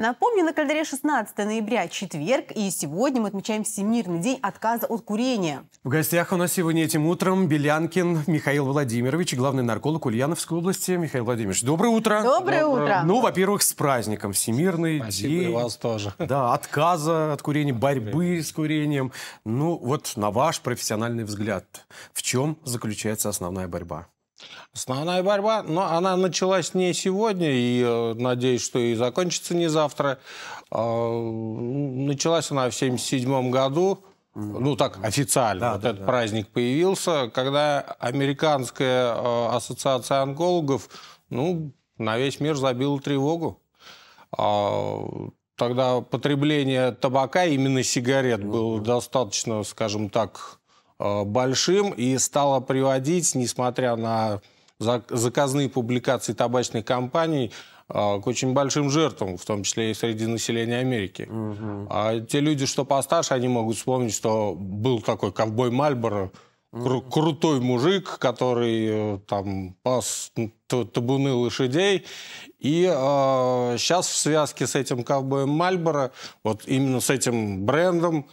Напомню, на календаре 16 ноября, четверг, и сегодня мы отмечаем Всемирный день отказа от курения. В гостях у нас сегодня этим утром Белянкин Михаил Владимирович, главный нарколог Ульяновской области. Михаил Владимирович, доброе утро. Доброе, доброе. утро. Ну, во-первых, с праздником Всемирный Спасибо, день. и вас тоже. Да, отказа от курения, борьбы с курением. Ну, вот на ваш профессиональный взгляд, в чем заключается основная борьба? Основная борьба, но она началась не сегодня, и э, надеюсь, что и закончится не завтра. А, началась она в 1977 году, ну так официально, да, вот да, этот да. праздник появился, когда Американская э, ассоциация онкологов, ну, на весь мир забила тревогу а, тогда потребление табака, именно сигарет, ну было достаточно, скажем так, Э, большим и стала приводить, несмотря на заказные публикации табачных компаний, э, к очень большим жертвам, в том числе и среди населения Америки. Угу. А те люди, что постарше, они могут вспомнить, что был такой ковбой Мальборо, кру крутой мужик, который э, там пас табуны лошадей. И э, сейчас в связке с этим ковбоем Мальборо, вот именно с этим брендом,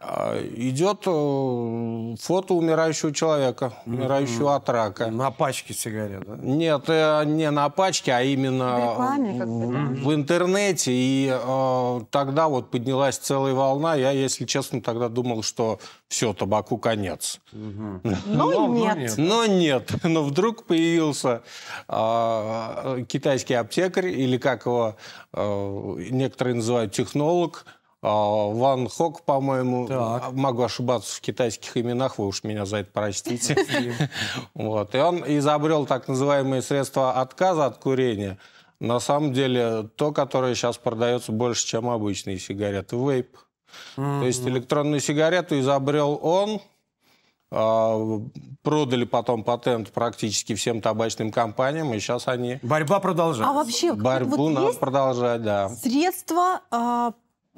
а, Идет э, фото умирающего человека, умирающего от рака. На пачке сигарет, да? Нет, э, не на пачке, а именно в интернете. И э, тогда вот поднялась целая волна. Я, если честно, тогда думал, что все, табаку конец. Но, ну, но нет. Но нет. Но вдруг появился а, китайский аптекарь, или как его некоторые называют технолог, а, Ван Хок, по-моему, а, могу ошибаться в китайских именах, вы уж меня за это простите. Вот. И он изобрел так называемые средства отказа от курения. На самом деле, то, которое сейчас продается больше, чем обычные сигареты, вейп. То есть электронную сигарету изобрел он, а, продали потом патент практически всем табачным компаниям, и сейчас они... Борьба продолжается. А вообще, борьбу вот надо продолжать, да. Средства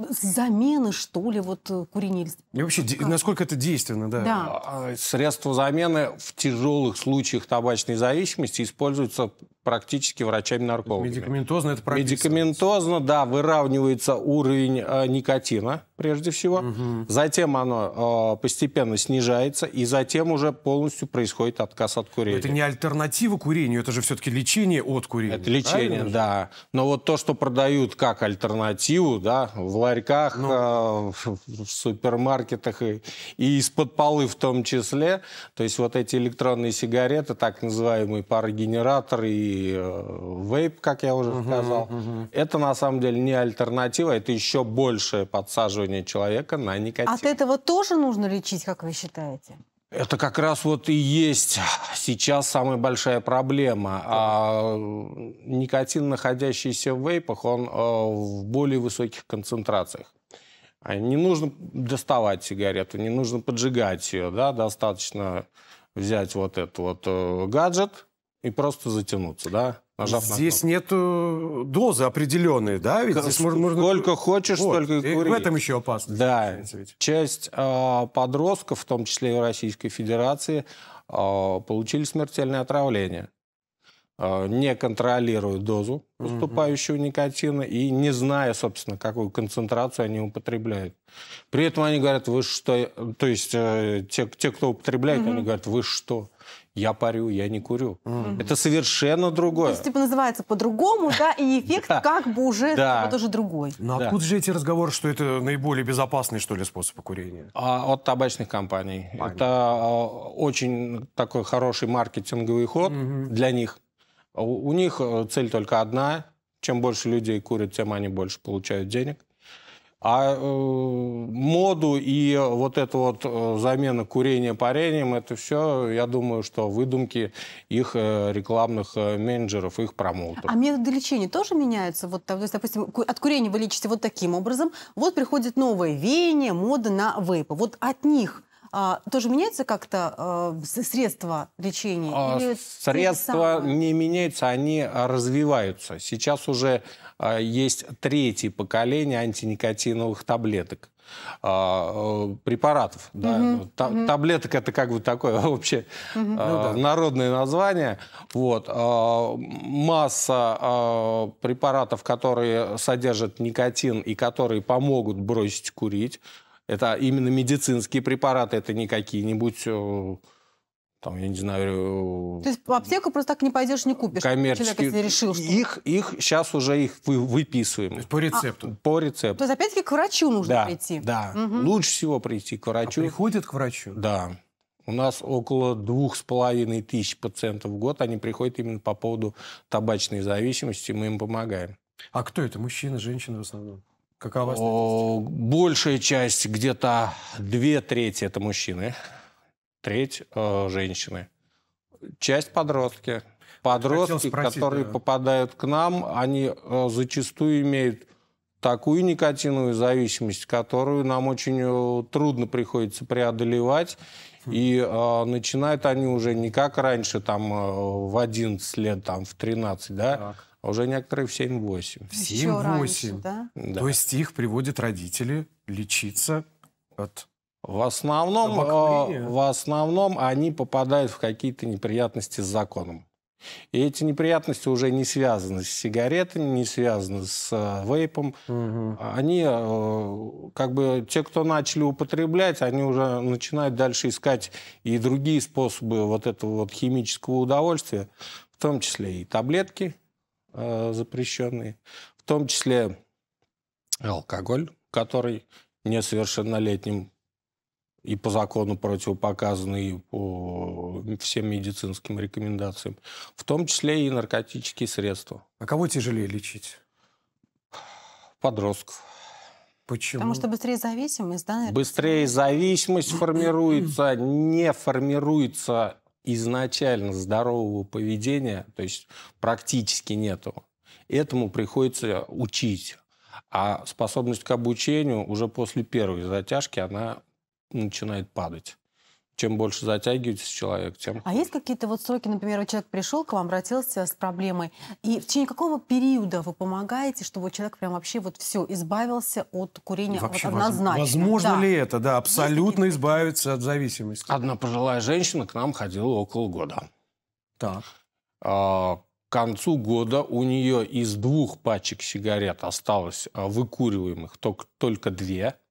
замены, что ли, вот э, курениль. И вообще, как? насколько это действенно, да? да. А, а, средства замены в тяжелых случаях табачной зависимости используются практически врачами-наркологами. Медикаментозно это прописано. Медикаментозно, да, выравнивается уровень э, никотина, прежде всего. Угу. Затем оно э, постепенно снижается, и затем уже полностью происходит отказ от курения. Но это не альтернатива курению, это же все-таки лечение от курения. Это лечение, да. Но вот то, что продают как альтернативу, да, в ларьках, Но... Ну. э, в, в супермаркетах и, и из-под полы в том числе, то есть вот эти электронные сигареты, так называемые парогенераторы и вейп, э, как я уже uh-huh, сказал. Uh-huh. Это на самом деле не альтернатива, это еще большее подсаживание человека на никотин. От этого тоже нужно лечить, как вы считаете? Это как раз вот и есть сейчас самая большая проблема. А, никотин, находящийся в вейпах, он э, в более высоких концентрациях. А не нужно доставать сигарету, не нужно поджигать ее, да, достаточно взять вот этот вот э, гаджет, и просто затянуться, да? Нажав Здесь на нету дозы определенной, да? Ведь здесь можно, можно... Сколько хочешь, вот. столько и кури. В этом еще опасно. Да. Часть э, подростков, в том числе и в Российской Федерации, э, получили смертельное отравление. Э, не контролируя дозу поступающего mm-hmm. никотина и не зная, собственно, какую концентрацию они употребляют. При этом они говорят, вы что... То есть э, те, те кто употребляет, mm-hmm. они говорят, вы что? я парю, я не курю. mm Это совершенно другое. То есть, типа, называется по-другому, да, и эффект как бы уже типа, тоже другой. Но откуда же эти разговоры, что это наиболее безопасный, что ли, способ курения? А, от табачных компаний. Это а, очень такой хороший маркетинговый ход для них. У них э, цель только одна. Чем больше людей курят, тем они больше получают денег. А э, моду и вот эта вот э, замена курения парением, это все, я думаю, что выдумки их э, рекламных э, менеджеров, их промоутеров. А методы лечения тоже меняются? Вот, то есть, допустим, от курения вы лечите вот таким образом, вот приходит новое веяние, мода на вейпы. Вот от них а, тоже меняется как-то а, средства лечения? А, Или средства не меняются, они а, развиваются. Сейчас уже а, есть третье поколение антиникотиновых таблеток а, э, препаратов. Да. Угу, Та угу. Таблеток это как бы такое вообще угу. э, ну, да. народное название. Вот. Э, масса э, препаратов, которые содержат никотин и которые помогут бросить курить. Это именно медицинские препараты, это не какие-нибудь э, там, я не знаю... То есть в аптеку просто так не пойдешь, не купишь? Коммерческие. Человек, решил, что... Их, их, сейчас уже их вы выписываем. То есть по рецепту? А, по рецепту. То есть опять-таки к врачу нужно да, прийти? Да, угу. лучше всего прийти к врачу. А приходят к врачу? Да. У нас около двух с половиной тысяч пациентов в год, они приходят именно по поводу табачной зависимости, мы им помогаем. А кто это? Мужчины, женщины в основном? Какова О, большая часть, где-то две трети это мужчины, треть э, женщины, часть подростки. Подростки, спросить, которые да. попадают к нам, они э, зачастую имеют такую никотиновую зависимость, которую нам очень э, трудно приходится преодолевать. Хм. И э, начинают они уже не как раньше, там, э, в 11 лет, там, в 13, да, так а уже некоторые в 7-8. В 7-8? Да? да. То есть их приводят родители лечиться от в основном, э, в основном они попадают в какие-то неприятности с законом. И эти неприятности уже не связаны с сигаретами, не связаны с э, вейпом. Угу. Они, э, как бы, те, кто начали употреблять, они уже начинают дальше искать и другие способы вот этого вот химического удовольствия, в том числе и таблетки, Э, запрещенные, в том числе алкоголь, который несовершеннолетним и по закону противопоказан, и по всем медицинским рекомендациям, в том числе и наркотические средства. А кого тяжелее лечить? Подростков. Почему? Потому что быстрее зависимость, да? Быстрее зависимость формируется, не формируется изначально здорового поведения, то есть практически нету, этому приходится учить. А способность к обучению уже после первой затяжки, она начинает падать чем больше затягиваетесь человек, тем... А есть какие-то вот сроки, например, человек пришел к вам, обратился с проблемой, и в течение какого периода вы помогаете, чтобы человек прям вообще вот все, избавился от курения вообще вот однозначно? Возможно да. ли это, да, абсолютно избавиться от зависимости? Одна пожилая женщина к нам ходила около года. Так. А, к концу года у нее из двух пачек сигарет осталось а, выкуриваемых только, только две –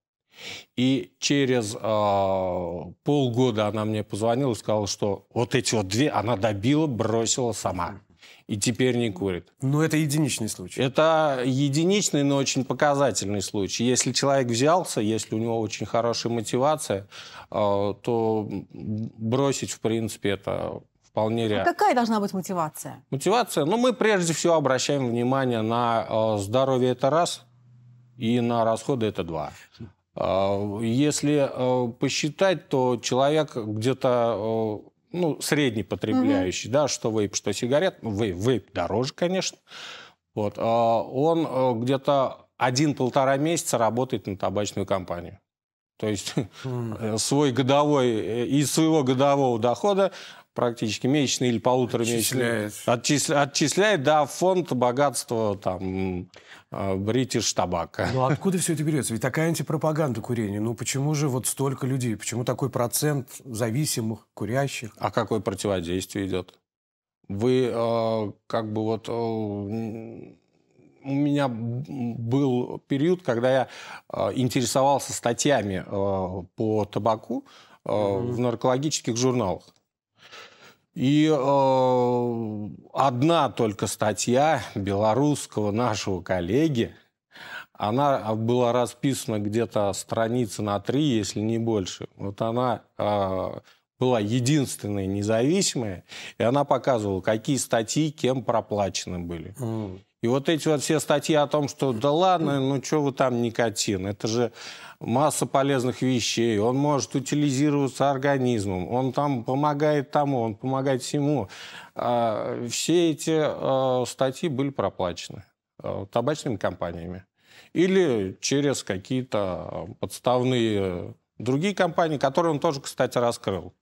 и через э, полгода она мне позвонила и сказала, что вот эти вот две она добила, бросила сама. И теперь не курит. Но ну, это единичный случай. Это единичный, но очень показательный случай. Если человек взялся, если у него очень хорошая мотивация, э, то бросить, в принципе, это вполне а реально. А какая должна быть мотивация? Мотивация? Ну, мы прежде всего обращаем внимание на э, здоровье – это раз, и на расходы – это два. А, если а, посчитать, то человек где-то а, ну, средний потребляющий, угу. да, что вейп, что сигарет, ну, вейп, вейп дороже, конечно, вот, он где-то один-полтора месяца работает на табачную компанию. То есть mm. свой годовой, э, из своего годового дохода практически месячный или полуторамесячный. Отчисляет. Отчисля, отчисляет, да, фонд богатства там а, British Tobacco. Ну откуда все это берется? Ведь такая антипропаганда курения. Ну почему же вот столько людей? Почему такой процент зависимых, курящих? А какое противодействие идет? Вы э, как бы вот... Э, у меня был период, когда я э, интересовался статьями э, по табаку э, mm-hmm. в наркологических журналах. И э, одна только статья белорусского нашего коллеги, она была расписана где-то страница на три, если не больше. Вот она э, была единственная независимая, и она показывала, какие статьи кем проплачены были. Mm. И вот эти вот все статьи о том, что да ладно, ну что вы там никотин, это же масса полезных вещей, он может утилизироваться организмом, он там помогает тому, он помогает всему. А, все эти а, статьи были проплачены а, табачными компаниями или через какие-то подставные другие компании, которые он тоже, кстати, раскрыл.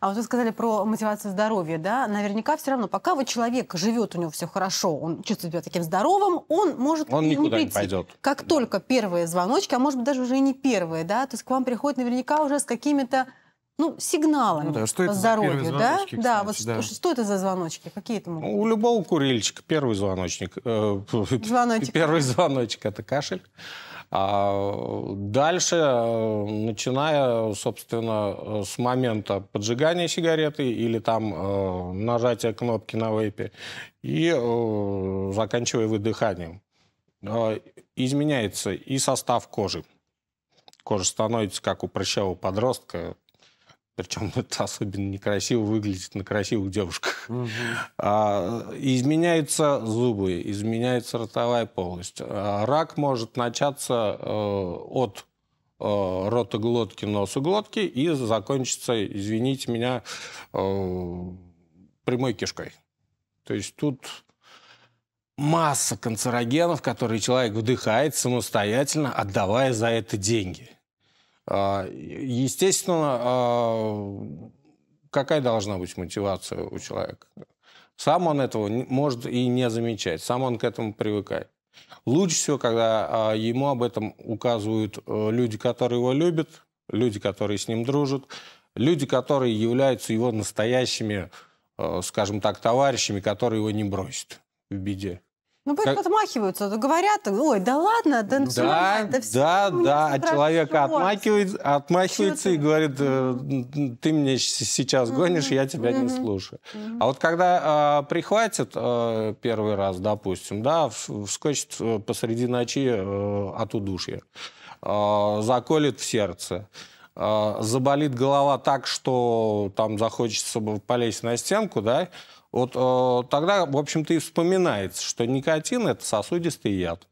А вот вы сказали про мотивацию здоровья, да? Наверняка все равно, пока вот человек живет, у него все хорошо, он чувствует себя таким здоровым, он может он никуда не, прийти. не пойдет. Как да. только первые звоночки, а может быть даже уже и не первые, да, то есть к вам приходит наверняка уже с какими-то ну, сигналами ну, да, что по здоровью, да? Кстати, да, вот да. Что, что это за звоночки? Какие это могут быть? Ну, у любого курильщика первый звоночник. Э, звоночек. Первый звоночек – это кашель. А э, дальше, э, начиная, собственно, э, с момента поджигания сигареты или там нажатия кнопки на вейпе и заканчивая выдыханием, изменяется и состав кожи. Кожа становится как у прыщавого подростка, причем это особенно некрасиво выглядит на красивых девушках. Угу. А, изменяются зубы, изменяется ротовая полость. А, рак может начаться э, от э, рота глотки, носу глотки и закончиться, извините меня, э, прямой кишкой. То есть тут масса канцерогенов, которые человек вдыхает самостоятельно, отдавая за это деньги. А, естественно, а, какая должна быть мотивация у человека? Сам он этого может и не замечать, сам он к этому привыкает. Лучше всего, когда а, ему об этом указывают э, люди, которые его любят, люди, которые с ним дружат, люди, которые являются его настоящими, э, скажем так, товарищами, которые его не бросят в беде. Ну, как... отмахиваются, говорят, ой, да ладно, да, да, да, все да, да, а человека отмахивает, отмахивается и говорит, э, ты мне сейчас гонишь, я тебя не слушаю. А вот когда э, прихватит э, первый раз, допустим, да, вскочит э, посреди ночи э, от удушья, э, заколет в сердце, э, заболит голова так, что там захочется полезть на стенку, да, вот э, тогда, в общем-то, и вспоминается, что никотин – это сосудистый яд,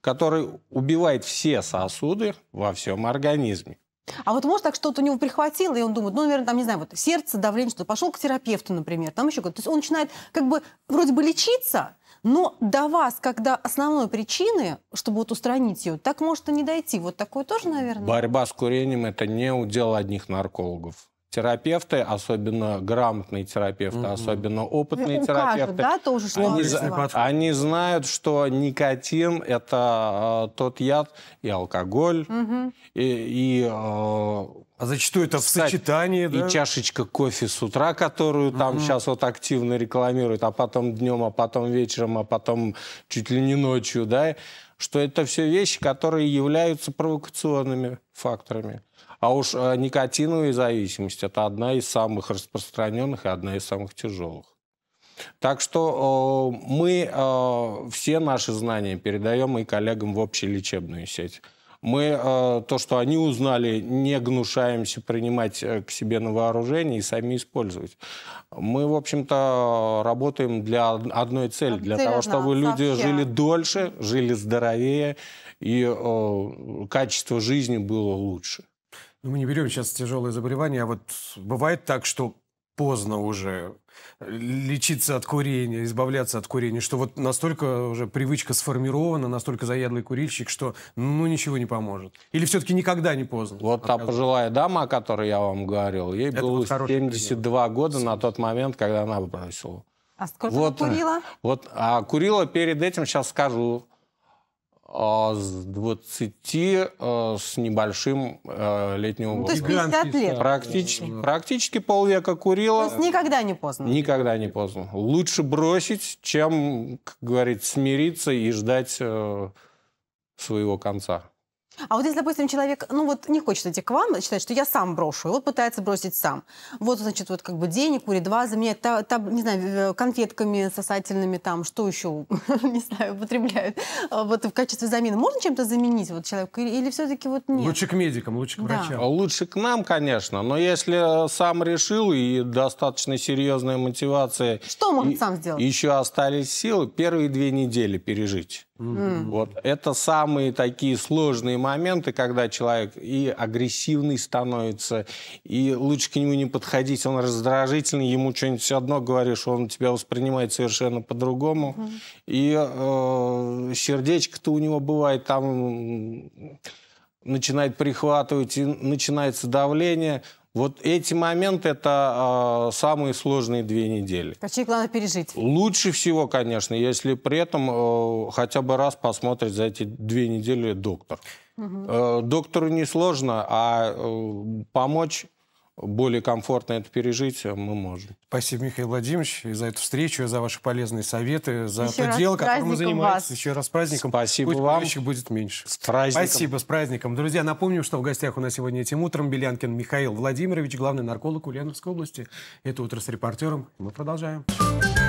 который убивает все сосуды во всем организме. А вот может так что-то у него прихватило, и он думает, ну, наверное, там, не знаю, вот сердце, давление, что-то. Пошел к терапевту, например, там еще кто-то. То есть он начинает как бы вроде бы лечиться, но до вас, когда основной причины, чтобы вот устранить ее, так может и не дойти. Вот такое тоже, наверное? Борьба с курением – это не удел одних наркологов терапевты, особенно грамотные терапевты, mm-hmm. особенно опытные Укажут, терапевты, да, тоже, они, они знают, что никотин это э, тот яд и алкоголь mm-hmm. и, и э, а зачастую это Кстати, в сочетании, да? И чашечка кофе с утра, которую там сейчас вот активно рекламируют, а потом днем, а потом вечером, а потом чуть ли не ночью, да? Что это все вещи, которые являются провокационными факторами. А уж э, никотиновая зависимость – это одна из самых распространенных и одна из самых тяжелых. Так что э, мы э, все наши знания передаем и коллегам в лечебную сеть. Мы э, то, что они узнали, не гнушаемся принимать э, к себе на вооружение и сами использовать. Мы, в общем-то, работаем для одной цели, для Цель того, одна, чтобы люди вообще. жили дольше, жили здоровее и э, качество жизни было лучше. Ну, мы не берем сейчас тяжелые заболевания, а вот бывает так, что поздно уже э, лечиться от курения, избавляться от курения, что вот настолько уже привычка сформирована, настолько заядлый курильщик, что ну ничего не поможет. Или все-таки никогда не поздно? Вот та пожилая дама, о которой я вам говорил, ей Это было вот 72 пример. года на тот момент, когда она выбросила. А сколько вот, курила? Э, вот, а курила перед этим, сейчас скажу, а, с 20 а, с небольшим э, летнего ну, возраста. То есть 50 лет. Практически, практически полвека курила. То есть никогда не поздно. Никогда не поздно. Лучше бросить, чем, как говорится, смириться и ждать э, своего конца. А вот если, допустим, человек, ну вот не хочет идти к вам, считает, что я сам брошу, и вот пытается бросить сам. Вот, значит, вот как бы денег, кури два заменять, там та, не знаю, э, конфетками сосательными, там, что еще, не знаю, употребляют. А вот в качестве замены. Можно чем-то заменить вот человека? Или, или все-таки вот нет? Лучше к медикам, лучше к врачам. Да. Лучше к нам, конечно, но если э, сам решил и достаточно серьезная мотивация... Что может сам сделать? Еще остались силы, первые две недели пережить. Вот это самые такие сложные моменты, когда человек и агрессивный становится, и лучше к нему не подходить, он раздражительный, ему что-нибудь все одно говоришь, он тебя воспринимает совершенно по-другому, и э, сердечко-то у него бывает там начинает прихватывать, и начинается давление. Вот эти моменты – это э, самые сложные две недели. Какие главное пережить? Лучше всего, конечно, если при этом э, хотя бы раз посмотреть за эти две недели доктор. Угу. Э, доктору несложно, а э, помочь более комфортно это пережить а мы можем. Спасибо, Михаил Владимирович, и за эту встречу, и за ваши полезные советы, за Еще то дело, которым мы занимаемся Вас. Еще раз с праздником. Спасибо Пусть вам. будет меньше. С праздником. Спасибо, с праздником. Друзья, напомним, что в гостях у нас сегодня этим утром Белянкин Михаил Владимирович, главный нарколог Ульяновской области. Это «Утро с репортером». Мы продолжаем. Продолжаем.